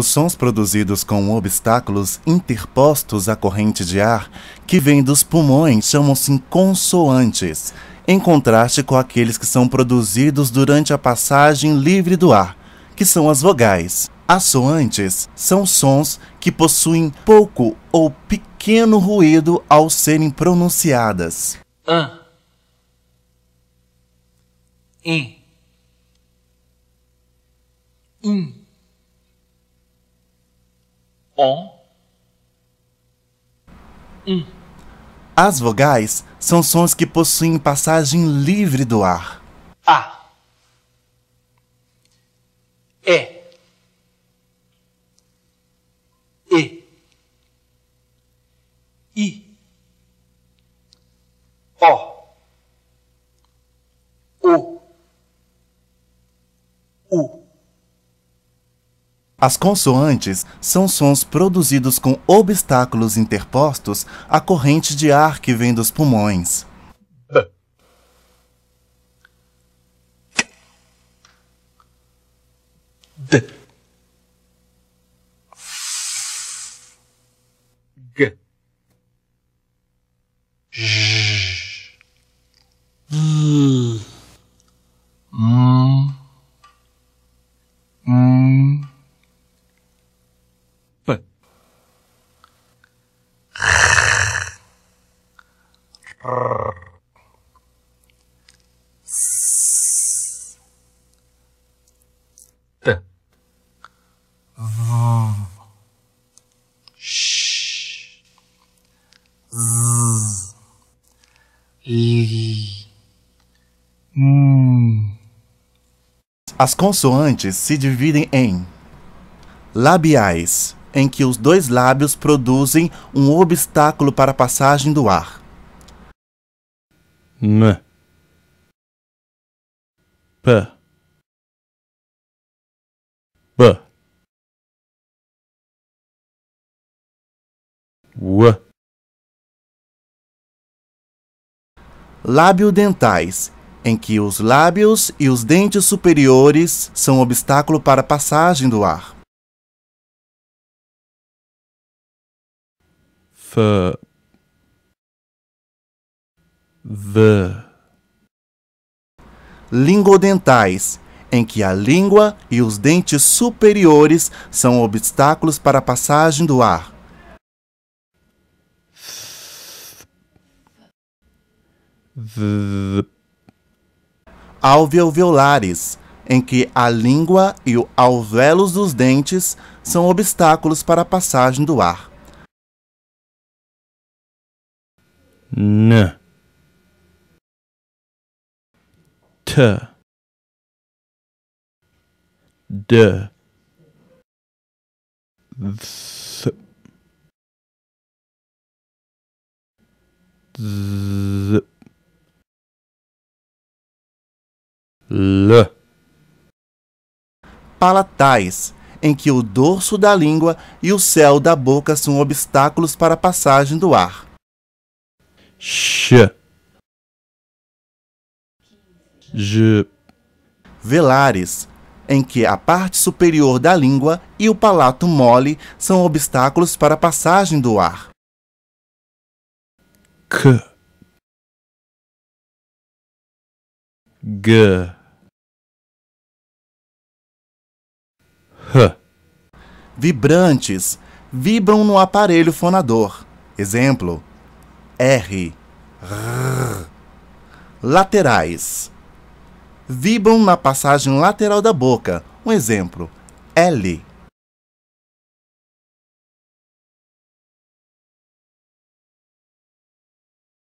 Os sons produzidos com obstáculos interpostos à corrente de ar que vem dos pulmões chamam-se consoantes, em contraste com aqueles que são produzidos durante a passagem livre do ar, que são as vogais. Assoantes são sons que possuem pouco ou pequeno ruído ao serem pronunciadas. An. In. on, um. As vogais são sons que possuem passagem livre do ar. A, E, E, I, O. O. U. As consoantes são sons produzidos com obstáculos interpostos à corrente de ar que vem dos pulmões. D. G. T. V. Sh. Z. Li. M. As consoantes se dividem em labiais, em que os dois lábios produzem um obstáculo para a passagem do ar m p b w lábio dentais em que os lábios e os dentes superiores são obstáculo para a passagem do ar. F V. Lingodentais, em que a língua e os dentes superiores são obstáculos para a passagem do ar. V. Alveolares, em que a língua e o alvéolos dos dentes são obstáculos para a passagem do ar. N. d, z, z l palatais em que o dorso da língua e o céu da boca são obstáculos para a passagem do ar. Sh je. Velares, em que a parte superior da língua e o palato mole são obstáculos para a passagem do ar. K. G. H. Vibrantes vibram no aparelho fonador. Exemplo: R. R laterais vibram na passagem lateral da boca. Um exemplo: L